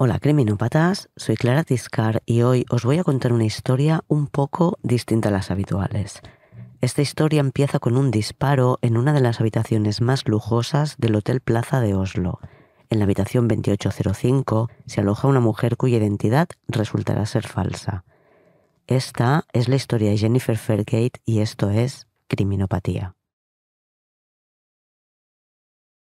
Hola criminópatas, soy Clara Tiscar y hoy os voy a contar una historia un poco distinta a las habituales. Esta historia empieza con un disparo en una de las habitaciones más lujosas del Hotel Plaza de Oslo. En la habitación 2805 se aloja una mujer cuya identidad resultará ser falsa. Esta es la historia de Jennifer Fairgate y esto es Criminopatía.